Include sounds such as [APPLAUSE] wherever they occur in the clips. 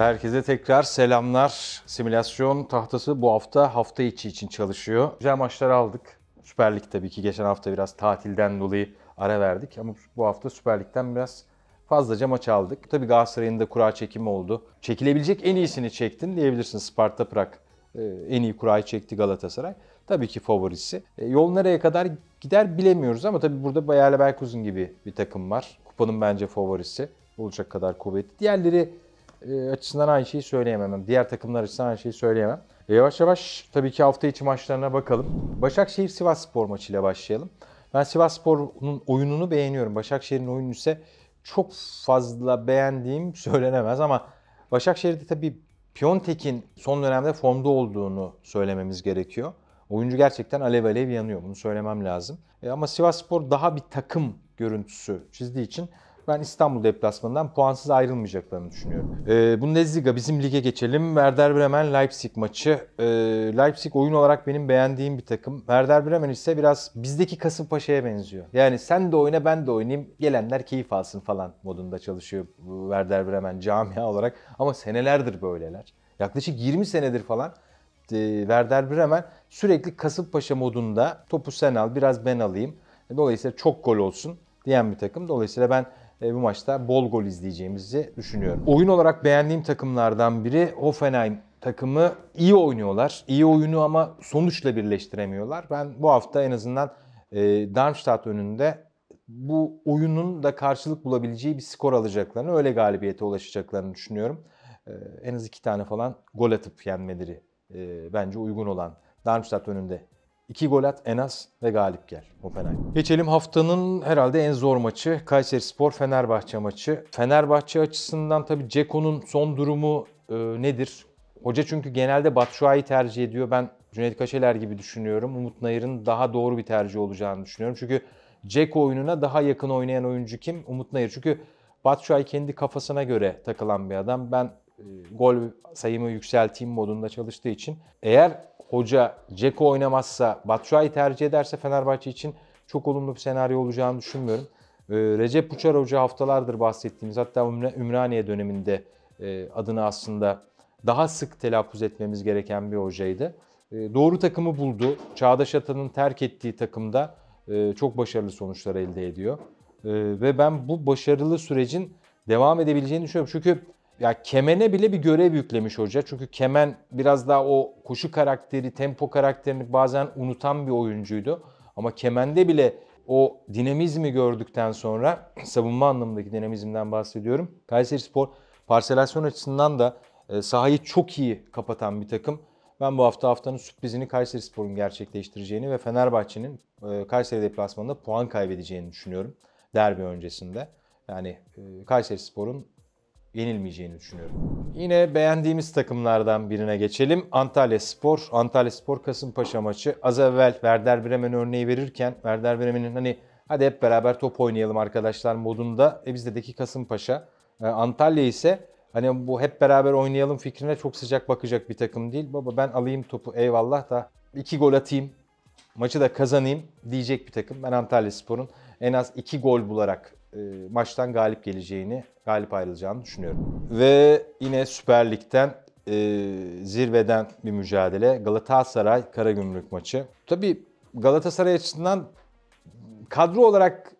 Herkese tekrar selamlar. Simülasyon tahtası bu hafta hafta içi için çalışıyor. Güzel maçlar aldık. Süper Lig tabii ki geçen hafta biraz tatilden dolayı ara verdik ama bu hafta Süper Lig'den biraz fazlaca maç aldık. Tabii Galatasaray'ın da kura çekimi oldu. Çekilebilecek en iyisini çektin diyebilirsin Sparta Prag. E, en iyi kurayı çekti Galatasaray. Tabii ki favorisi. E, yol nereye kadar gider bilemiyoruz ama tabii burada Bayer Leverkusen gibi bir takım var. Kupanın bence favorisi olacak kadar kuvvetli. Diğerleri e, açısından aynı şeyi söyleyemem. Diğer takımlar açısından aynı şeyi söyleyemem. E, yavaş yavaş tabii ki hafta içi maçlarına bakalım. Başakşehir-Sivas Spor maçıyla başlayalım. Ben Sivas Spor'un oyununu beğeniyorum. Başakşehir'in oyunu ise çok fazla beğendiğim [LAUGHS] söylenemez ama Başakşehir'de tabii Piontek'in son dönemde formda olduğunu söylememiz gerekiyor. Oyuncu gerçekten alev alev yanıyor. Bunu söylemem lazım. E ama Sivas Spor daha bir takım görüntüsü çizdiği için ben İstanbul deplasmanından puansız ayrılmayacaklarını düşünüyorum. E, ee, Bundesliga bizim lige geçelim. Werder Bremen Leipzig maçı. E, Leipzig oyun olarak benim beğendiğim bir takım. Werder Bremen ise biraz bizdeki Kasımpaşa'ya benziyor. Yani sen de oyna ben de oynayayım. Gelenler keyif alsın falan modunda çalışıyor Werder Bremen camia olarak. Ama senelerdir böyleler. Yaklaşık 20 senedir falan e, Werder Bremen sürekli Kasımpaşa modunda topu sen al biraz ben alayım. Dolayısıyla çok gol olsun diyen bir takım. Dolayısıyla ben e, bu maçta bol gol izleyeceğimizi düşünüyorum. Oyun olarak beğendiğim takımlardan biri Hoffenheim takımı iyi oynuyorlar. İyi oyunu ama sonuçla birleştiremiyorlar. Ben bu hafta en azından e, Darmstadt önünde bu oyunun da karşılık bulabileceği bir skor alacaklarını, öyle galibiyete ulaşacaklarını düşünüyorum. E, en az iki tane falan gol atıp yenmeleri e, bence uygun olan Darmstadt önünde 2 gol at en az ve galip gel Hoffenheim. Geçelim haftanın herhalde en zor maçı. Kayseri Spor Fenerbahçe maçı. Fenerbahçe açısından tabii Ceko'nun son durumu e, nedir? Hoca çünkü genelde Batshuayi tercih ediyor. Ben Cüneyt Kaşeler gibi düşünüyorum. Umut Nayır'ın daha doğru bir tercih olacağını düşünüyorum. Çünkü Ceko oyununa daha yakın oynayan oyuncu kim? Umut Nayır. Çünkü Batshuayi kendi kafasına göre takılan bir adam. Ben e, gol sayımı yükselteyim modunda çalıştığı için eğer hoca Ceko oynamazsa, Batshuayi tercih ederse Fenerbahçe için çok olumlu bir senaryo olacağını düşünmüyorum. Ee, Recep Uçar Hoca haftalardır bahsettiğimiz hatta Ümraniye döneminde e, adını aslında daha sık telaffuz etmemiz gereken bir hocaydı. Ee, doğru takımı buldu. Çağdaş Atan'ın terk ettiği takımda e, çok başarılı sonuçlar elde ediyor. Ee, ve ben bu başarılı sürecin devam edebileceğini düşünüyorum. Çünkü ya kemene bile bir görev yüklemiş hoca. Çünkü kemen biraz daha o koşu karakteri, tempo karakterini bazen unutan bir oyuncuydu. Ama kemende bile o dinamizmi gördükten sonra [CLEARS THROAT] savunma anlamındaki dinamizmden bahsediyorum. Kayseri Spor parselasyon açısından da e, sahayı çok iyi kapatan bir takım. Ben bu hafta haftanın sürprizini Kayseri Spor'un gerçekleştireceğini ve Fenerbahçe'nin e, Kayseri deplasmanında puan kaybedeceğini düşünüyorum derbi öncesinde. Yani e, Kayseri Spor'un yenilmeyeceğini düşünüyorum. Yine beğendiğimiz takımlardan birine geçelim. Antalya Spor. Antalya Spor Kasımpaşa maçı. Az evvel Werder Bremen örneği verirken Werder Bremen'in hani hadi hep beraber top oynayalım arkadaşlar modunda. E bizdeki Kasımpaşa. E, Antalya ise hani bu hep beraber oynayalım fikrine çok sıcak bakacak bir takım değil. Baba ben alayım topu eyvallah da iki gol atayım maçı da kazanayım diyecek bir takım. Ben Antalya Spor'un en az iki gol bularak e, maçtan galip geleceğini, galip ayrılacağını düşünüyorum. Ve yine Süper Lig'den e, zirveden bir mücadele. Galatasaray Karagümrük maçı. Tabii Galatasaray açısından kadro olarak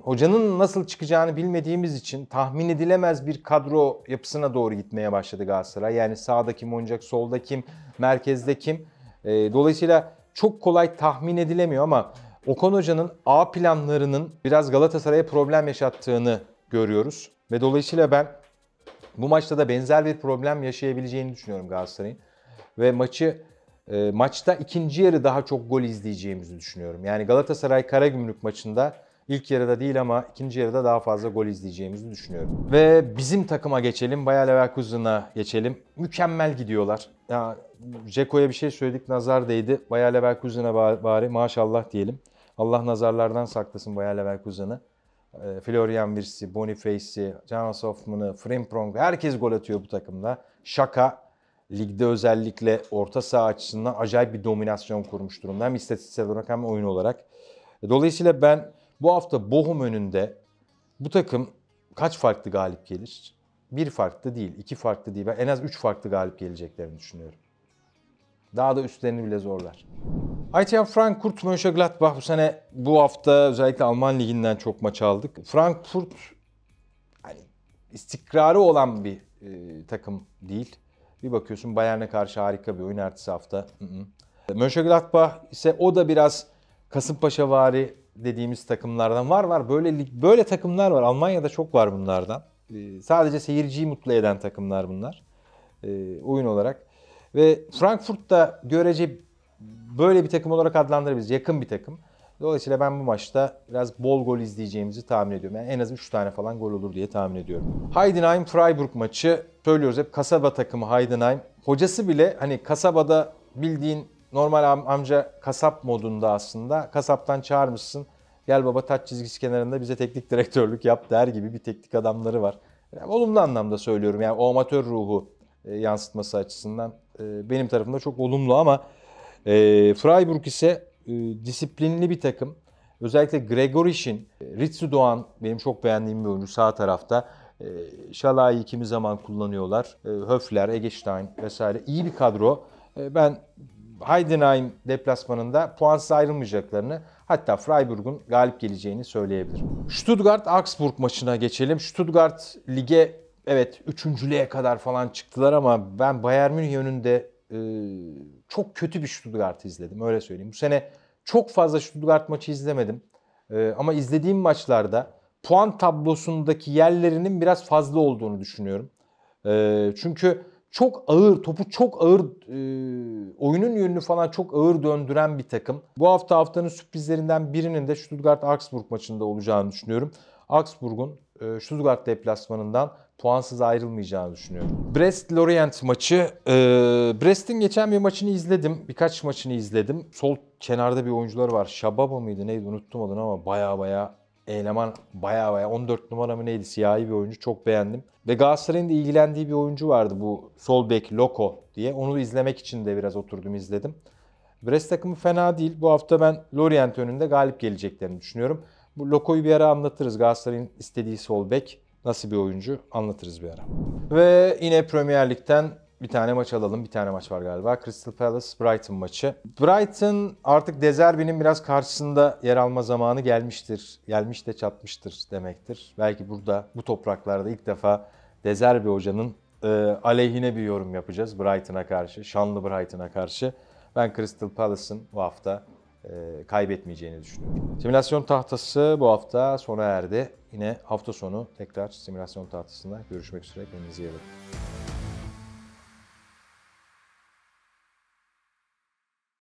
hocanın nasıl çıkacağını bilmediğimiz için tahmin edilemez bir kadro yapısına doğru gitmeye başladı Galatasaray. Yani sağda kim oynayacak, solda kim, merkezde kim. E, dolayısıyla çok kolay tahmin edilemiyor ama Okan Hoca'nın A planlarının biraz Galatasaray'a problem yaşattığını görüyoruz. Ve dolayısıyla ben bu maçta da benzer bir problem yaşayabileceğini düşünüyorum Galatasaray'ın. Ve maçı e, maçta ikinci yarı daha çok gol izleyeceğimizi düşünüyorum. Yani Galatasaray Karagümrük maçında ilk yarıda değil ama ikinci yarıda daha fazla gol izleyeceğimizi düşünüyorum. Ve bizim takıma geçelim. Bayer Leverkusen'a geçelim. Mükemmel gidiyorlar. Ya Ceko'ya bir şey söyledik nazar değdi. Bayer Leverkusen'a bari maşallah diyelim. Allah nazarlardan saklasın Bayer Leverkusen'ı. Ee, Florian Wirtz'i, Boniface'i, Jonas Hoffman'ı, Frimpong herkes gol atıyor bu takımda. Şaka ligde özellikle orta saha açısından acayip bir dominasyon kurmuş durumda. Hem istatistiksel olarak hem oyun olarak. Dolayısıyla ben bu hafta Bohum önünde bu takım kaç farklı galip gelir? Bir farklı değil, iki farklı değil. Ben en az üç farklı galip geleceklerini düşünüyorum. Daha da üstlerini bile zorlar. Eintracht Frankfurt, Mönchengladbach bu sene bu hafta özellikle Alman Ligi'nden çok maç aldık. Frankfurt hani istikrarı olan bir e, takım değil. Bir bakıyorsun Bayern'e karşı harika bir oyun ertesi hafta. Mönchengladbach ise o da biraz Kasımpaşa vari dediğimiz takımlardan var var böyle böyle takımlar var. Almanya'da çok var bunlardan. E, sadece seyirciyi mutlu eden takımlar bunlar. E, oyun olarak ve Frankfurt'ta görece böyle bir takım olarak adlandırabiliriz. Yakın bir takım. Dolayısıyla ben bu maçta biraz bol gol izleyeceğimizi tahmin ediyorum. Yani en az 3 tane falan gol olur diye tahmin ediyorum. Heidenheim Freiburg maçı söylüyoruz hep kasaba takımı Heidenheim. Hocası bile hani kasabada bildiğin normal am- amca kasap modunda aslında. Kasaptan çağırmışsın. Gel baba taç çizgisi kenarında bize teknik direktörlük yap der gibi bir teknik adamları var. Yani olumlu anlamda söylüyorum yani o amatör ruhu e, yansıtması açısından e, benim tarafımda çok olumlu ama e, Freiburg ise e, disiplinli bir takım. Özellikle Gregoriş'in, e, Ritsu Doğan benim çok beğendiğim bir oyuncu sağ tarafta. E, Şalay'ı kimi zaman kullanıyorlar. E, Höfler, Egestein vesaire iyi bir kadro. E, ben Heidenheim deplasmanında puansız ayrılmayacaklarını hatta Freiburg'un galip geleceğini söyleyebilirim. Stuttgart-Augsburg maçına geçelim. Stuttgart lige evet üçüncülüğe kadar falan çıktılar ama ben Bayern Münih önünde e, çok kötü bir Stuttgart izledim öyle söyleyeyim. Bu sene çok fazla Stuttgart maçı izlemedim. E, ama izlediğim maçlarda puan tablosundaki yerlerinin biraz fazla olduğunu düşünüyorum. E, çünkü çok ağır, topu çok ağır, oyunun yönünü falan çok ağır döndüren bir takım. Bu hafta haftanın sürprizlerinden birinin de Stuttgart-Augsburg maçında olacağını düşünüyorum. Augsburg'un e, Stuttgart deplasmanından puansız ayrılmayacağını düşünüyorum. Brest-Lorient maçı. E, Brest'in geçen bir maçını izledim. Birkaç maçını izledim. Sol kenarda bir oyuncular var. Şababa mıydı neydi unuttum adını ama baya baya eleman baya baya 14 numara mı neydi siyahi bir oyuncu çok beğendim. Ve Galatasaray'ın da ilgilendiği bir oyuncu vardı bu sol bek Loko diye. Onu izlemek için de biraz oturdum izledim. Brest takımı fena değil. Bu hafta ben Lorient önünde galip geleceklerini düşünüyorum. Bu Loko'yu bir ara anlatırız. Galatasaray'ın istediği sol bek. Nasıl bir oyuncu anlatırız bir ara. Ve yine Premier Lig'den bir tane maç alalım. Bir tane maç var galiba. Crystal Palace Brighton maçı. Brighton artık Dezerbi'nin biraz karşısında yer alma zamanı gelmiştir. Gelmiş de çatmıştır demektir. Belki burada bu topraklarda ilk defa Dezerbi hocanın e, aleyhine bir yorum yapacağız Brighton'a karşı. Şanlı Brighton'a karşı. Ben Crystal Palace'ın bu hafta e, kaybetmeyeceğini düşünüyorum. Simülasyon tahtası bu hafta sona erdi. Yine hafta sonu tekrar simülasyon tahtasında görüşmek üzere. Kendinize iyi bakın.